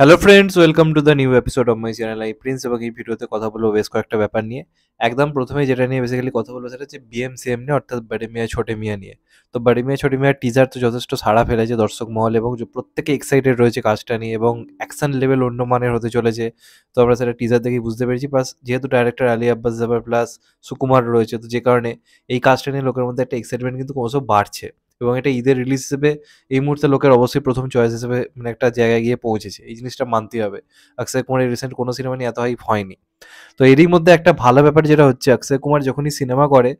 hello friends welcome to the new episode of my channel I Prince এবং এই ভিডিওতে কথা বলবো বেশ কয়েকটা ব্যাপার নিয়ে একদম প্রথমে যেটা নিয়ে বেসিক্যালি কথা বলবো সেটা হচ্ছে বিএমসিএম নিয়ে অর্থাৎ বাড়ি মিয়া ছোটে মিয়া নিয়ে তো বাড়ি মিয়া ছোটে মিয়ার টিজার তো যথেষ্ট সাড়া ফেলেছে দর্শক মহল এবং প্রত্যেকে এক্সাইটেড রয়েছে কাজটা নিয়ে এবং অ্যাকশন লেভেল অন্য মানের হতে চলেছে তো আমরা সেটা টিজার দেখে বুঝতে পেরেছি প্লাস যেহেতু ডাইরেক্টর আলী আব্বাস জাবার প্লাস সুকুমার রয়েছে তো যে কারণে এই কাজটা নিয়ে লোকের মধ্যে একটা এক্সাইটমেন্ট কিন্তু ক্রমশ বাড়ছে এবং এটা ঈদের রিলিজ হিসেবে এই মুহূর্তে লোকের অবশ্যই প্রথম চয়েস হিসেবে মানে একটা জায়গায় গিয়ে পৌঁছেছে এই জিনিসটা মানতেই হবে অক্ষয় কুমারের রিসেন্ট কোনো সিনেমা নিয়ে এত হাইপ হয়নি তো এরই মধ্যে একটা ভালো ব্যাপার যেটা হচ্ছে অক্ষয় কুমার যখনই সিনেমা করে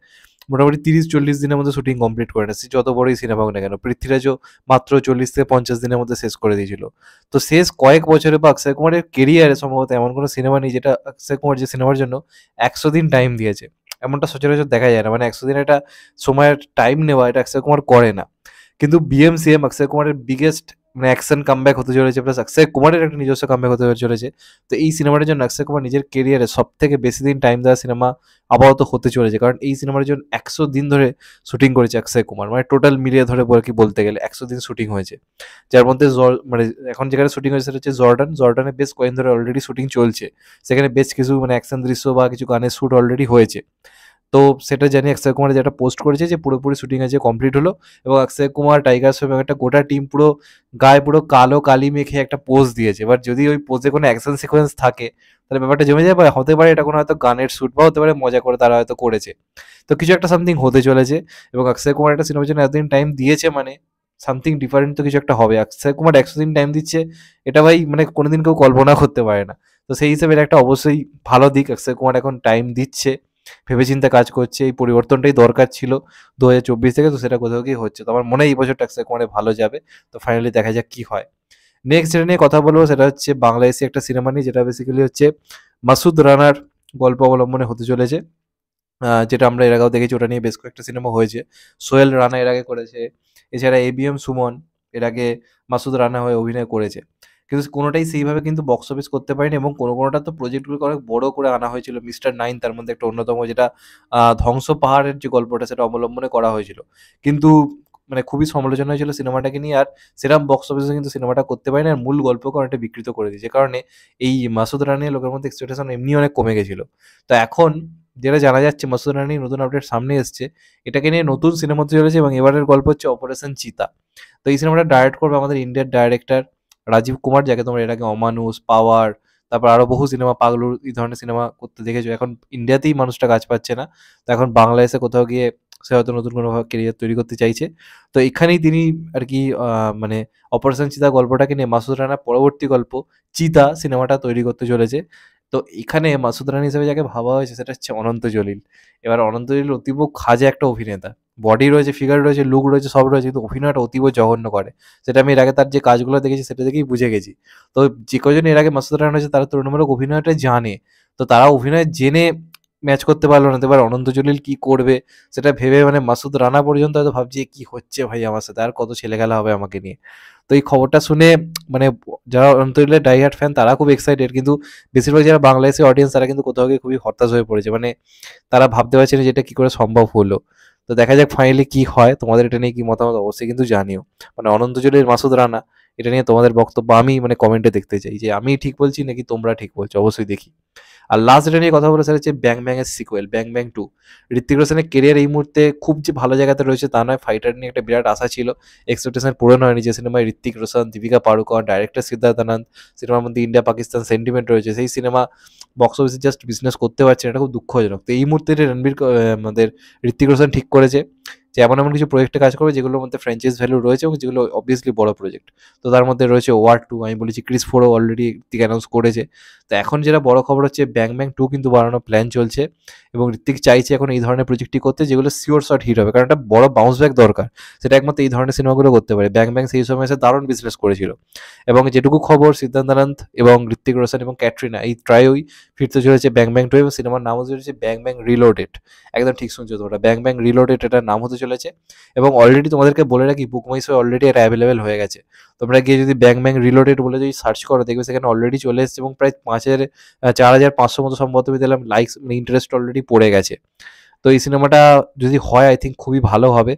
মোটামুটি তিরিশ চল্লিশ দিনের মধ্যে শুটিং কমপ্লিট করে নিয়েছে যত বড়ই সিনেমা হোক না কেন পৃথ্বীরাজও মাত্র চল্লিশ থেকে পঞ্চাশ দিনের মধ্যে শেষ করে দিয়েছিল তো শেষ কয়েক বছরে বা অক্ষয় কুমারের কেরিয়ারে সম্ভবত এমন কোনো সিনেমা নেই যেটা অক্ষয় কুমার যে সিনেমার জন্য একশো দিন টাইম দিয়েছে এমনটা সচরাচর দেখা যায় না মানে একশো দিন একটা সময়ের টাইম নেওয়া এটা অক্ষয় কুমার করে না কিন্তু বিএমসিএম অক্ষয় কুমারের বিগেস্ট মানে অ্যাকশন কামব্যাক হতে চলেছে প্লাস অক্ষয় কুমারের একটা নিজস্ব কামব্যাক হতে চলেছে তো এই সিনেমাটার জন্য অক্ষয় কুমার নিজের কেরিয়ারে সব থেকে বেশি দিন টাইম দেওয়া সিনেমা আপাতত হতে চলেছে কারণ এই সিনেমার জন্য একশো দিন ধরে শুটিং করেছে অক্ষয় কুমার মানে টোটাল মিলিয়ে ধরে বল কি বলতে গেলে একশো দিন শুটিং হয়েছে যার মধ্যে জর মানে এখন যেখানে শুটিং হয়েছে সেটা হচ্ছে জর্ডান জর্ডানে বেশ কয়েকদিন ধরে অলরেডি শুটিং চলছে সেখানে বেশ কিছু মানে অ্যাকশন দৃশ্য বা কিছু গানের শ্যুট অলরেডি হয়েছে তো সেটা জানি অক্ষয় কুমার যেটা পোস্ট করেছে যে পুরোপুরি শুটিং আছে কমপ্লিট হলো এবং অক্ষয় কুমার টাইগার শ্রফ একটা গোটা টিম পুরো গায়ে পুরো কালো কালি মেখে একটা পোজ দিয়েছে এবার যদি ওই পোস্টে কোনো অ্যাকশন সিকোয়েন্স থাকে তাহলে ব্যাপারটা জমে যাবে হতে পারে এটা কোনো হয়তো গানের শ্যুট বা হতে পারে মজা করে তারা হয়তো করেছে তো কিছু একটা সামথিং হতে চলেছে এবং অক্ষয় কুমার একটা সিনেমার জন্য এতদিন টাইম দিয়েছে মানে সামথিং ডিফারেন্ট তো কিছু একটা হবে অক্ষয় কুমার একশো দিন টাইম দিচ্ছে এটা ভাই মানে কোনোদিন কেউ কল্পনা করতে পারে না তো সেই হিসেবে এটা একটা অবশ্যই ভালো দিক অক্ষয় কুমার এখন টাইম দিচ্ছে ভেবেচিন্তে কাজ করছে এই পরিবর্তনটাই দরকার ছিল দু থেকে তো সেটা কোথাও গিয়ে হচ্ছে তো আমার মনে এই বছর অক্ষয় কুমারে ভালো যাবে তো ফাইনালি দেখা যাক কি হয় নেক্সট যেটা নিয়ে কথা বলবো সেটা হচ্ছে বাংলাদেশে একটা সিনেমা নিয়ে যেটা বেসিক্যালি হচ্ছে মাসুদ রানার গল্প অবলম্বনে হতে চলেছে যেটা আমরা এর আগেও দেখেছি ওটা নিয়ে বেশ কয়েকটা সিনেমা হয়েছে সোহেল রানা এর আগে করেছে এছাড়া এবিএম সুমন এর আগে মাসুদ রানা হয়ে অভিনয় করেছে কিন্তু কোনোটাই সেইভাবে কিন্তু বক্স অফিস করতে পারেনি এবং কোনো কোনোটা তো প্রজেক্টগুলোকে অনেক বড় করে আনা হয়েছিল মিস্টার নাইন তার মধ্যে একটা অন্যতম যেটা ধ্বংস পাহাড়ের যে গল্পটা সেটা অবলম্বনে করা হয়েছিল কিন্তু মানে খুবই সমালোচনা হয়েছিল সিনেমাটাকে নিয়ে আর সেরাম বক্স অফিসে কিন্তু সিনেমাটা করতে পারেনি আর মূল গল্পকে অনেকটা বিকৃত করে দিয়েছে কারণে এই মাসুদ রানিয়া লোকের মধ্যে এক্সপেকটেশন এমনি অনেক কমে গেছিল তো এখন যেটা জানা যাচ্ছে মাসুদ রানি নতুন আপডেট সামনে এসছে এটাকে নিয়ে নতুন সিনেমা চলেছে এবং এবারের গল্প হচ্ছে অপারেশন চিতা তো এই সিনেমাটা ডাইরেক্ট করবে আমাদের ইন্ডিয়ার ডাইরেক্টর রাজীব কুমার যাকে তোমার এর আগে অমানুষ পাওয়ার তারপর আরো বহু সিনেমা পাগলুর এই ধরনের সিনেমা করতে দেখেছো এখন ইন্ডিয়াতেই মানুষটা কাজ পাচ্ছে না তো এখন বাংলাদেশে কোথাও গিয়ে সে হয়তো নতুন কোনো কেরিয়ার তৈরি করতে চাইছে তো এখানেই তিনি আর কি মানে অপারেশন চিতা গল্পটাকে নিয়ে মাসুদ রানা পরবর্তী গল্প চিতা সিনেমাটা তৈরি করতে চলেছে তো এখানে মাসুদ রানা হিসেবে যাকে ভাবা হয়েছে সেটা হচ্ছে অনন্ত জলিল এবার অনন্ত জলিল অতীব খাজে একটা অভিনেতা বডি রয়েছে ফিগার রয়েছে লুক রয়েছে সব রয়েছে কিন্তু অভিনয়টা অতীব জঘন্য করে সেটা আমি এর আগে তার যে কাজগুলো দেখেছি সেটা দেখেই বুঝে গেছি তো যে কজন এর আগে মাসুদ রান রয়েছে তারা তুলনামূলক অভিনয়টা জানে তো তারা অভিনয় জেনে ম্যাচ করতে পারলো না এবার অনন্ত জলিল কি করবে সেটা ভেবে মানে মাসুদ রানা পর্যন্ত হয়তো ভাবছি কি হচ্ছে ভাই আমার সাথে আর কত ছেলে খেলা হবে আমাকে নিয়ে তো এই খবরটা শুনে মানে যারা অনন্ত জলিলের ডাইহার্ট ফ্যান তারা খুব এক্সাইটেড কিন্তু বেশিরভাগ যারা বাংলাদেশের অডিয়েন্স তারা কিন্তু কোথাও গিয়ে খুবই হতাশ হয়ে পড়েছে মানে তারা ভাবতে পারছে না যে এটা কি করে সম্ভব হলো তো দেখা যাক ফাইনালি কি হয় তোমাদের এটা নিয়ে কি মতামত অবশ্যই কিন্তু জানিও মানে অনন্ত জলের মাসুদ রানা এটা নিয়ে তোমাদের বক্তব্য আমি মানে কমেন্টে দেখতে চাই যে আমি ঠিক বলছি নাকি তোমরা ঠিক বলছো অবশ্যই দেখি আর লাস্ট যেটা নিয়ে কথা সেটা হচ্ছে ব্যাং ব্যাংয়ের sequel bang bang two Hrithik রোশনের কেরিয়ার এই মুহূর্তে খুব যে ভালো জায়গাতে রয়েছে তা নয় ফাইটার নিয়ে একটা বিরাট আশা ছিল এক্সপেকটেশন পূরণ হয়নি যে সিনেমায় ঋত্বিক রোশন দীপিকা পাড়ুকন ডাইরেক্টর সিদ্ধার্থানন্দ সিনেমার মধ্যে ইন্ডিয়া পাকিস্তান সেন্টিমেন্ট রয়েছে সেই সিনেমা বক্স অফিসে জাস্ট বিজনেস করতে পারছে না এটা খুব দুঃখজনক তো এই মুহূর্তে রণবীর আমাদের ঋত্বিক রোশন ঠিক করেছে যে এমন এমন কিছু প্রজেক্টে কাজ করবে যেগুলোর মধ্যে ফ্র্যাঞ্চাইজ ভ্যালু রয়েছে এবং যেগুলো অবভিয়াসলি বড় প্রজেক্ট তো তার মধ্যে রয়েছে ওয়ার টু আমি বলেছি ক্রিস ফোরও অলরেডি ঋতিক অ্যানাউন্স করেছে তো এখন যেটা বড় খবর হচ্ছে ব্যাং ব্যাং টু কিন্তু বানানোর প্ল্যান চলছে এবং ঋত্বিক চাইছে এখন এই ধরনের প্রজেক্টটি করতে যেগুলো সিওর শট হিট হবে কারণ একটা বড় বাউন্স ব্যাক দরকার সেটা একমাত্র এই ধরনের সিনেমাগুলো করতে পারে ব্যাং ব্যাং সেই সময় এসে দারুণ বিজনেস করেছিল এবং যেটুকু খবর সিদ্ধান্তানন্দ এবং ঋত্বিক রোশন এবং ক্যাটরিনা এই ট্রায়োই ফিরতে চলেছে ব্যাং ব্যাং টু এবং সিনেমার নামও চলেছে ব্যাং ব্যাং রিলোডেড একদম ঠিক শুনছো তোমরা ব্যাং ব্যাং রিলোডেড এটা নাম নাম হতে চলেছে এবং অলরেডি তোমাদেরকে বলে রাখি বুক মাইশো অলরেডি এটা অ্যাভেলেবেল হয়ে গেছে তোমরা গিয়ে যদি ব্যাং ব্যাং রিলেটেড বলে যদি সার্চ করো দেখবে সেখানে অলরেডি চলে এসেছে এবং প্রায় পাঁচের চার হাজার পাঁচশো মতো সম্ভবত দিলাম লাইকস ইন্টারেস্ট অলরেডি পড়ে গেছে তো এই সিনেমাটা যদি হয় আই থিঙ্ক খুবই ভালো হবে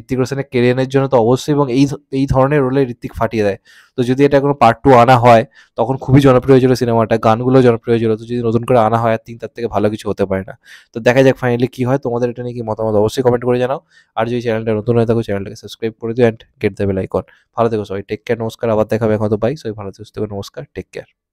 ঋত্বিক রোশনের কেরিয়ারের জন্য তো অবশ্যই এবং এই এই ধরনের রোলে ঋত্বিক ফাটিয়ে দেয় তো যদি এটা কোনো পার্ট টু আনা হয় তখন খুবই জনপ্রিয় হয়েছিল সিনেমাটা গানগুলো জনপ্রিয় হয়েছিল তো যদি নতুন করে আনা হয় আর তিন তার থেকে ভালো কিছু হতে পারে না তো দেখা যাক ফাইনালি কী হয় তোমাদের এটা নিয়ে কি মতামত অবশ্যই কমেন্ট করে জানাও আর যদি চ্যানেলটা নতুন হয়ে থাকো চ্যানেলটাকে সাবস্ক্রাইব করে দিও অ্যান্ড গেট দেবে বেল আইকন ভালো থেকো সবাই টেক কেয়ার নমস্কার আবার দেখাবে এখন তো বাই সবাই ভালো থেকো নমস্কার টেক কেয়ার